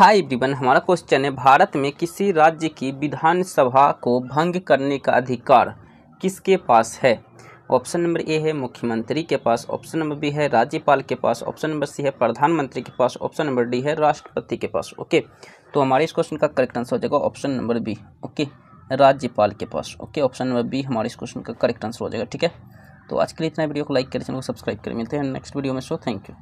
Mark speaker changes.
Speaker 1: hi everyone हमारा question है भारत में किसी राज्य की विधानसभा को भंग करने का अधिकार किसके पास है ऑप्शन नंबर ए है मुख्यमंत्री के पास ऑप्शन नंबर बी है राज्यपाल के पास ऑप्शन नंबर सी है प्रधानमंत्री के पास ऑप्शन नंबर डी है राष्ट्रपति के पास ओके तो हमारे इस क्वेश्चन का करेक्ट आंसर हो जाएगा ऑप्शन नंबर बी ओके राज्यपाल के पास ओके ऑप्शन नंबर बी हमारे इस क्वेश्चन का करेक्ट आंसर हो जाएगा ठीक है तो आज के लिए इतना वीडियो को लाइक करें चैनल को सब्सक्राइब करें मिलते हैं नेक्स्ट वीडियो में सो थैंक यू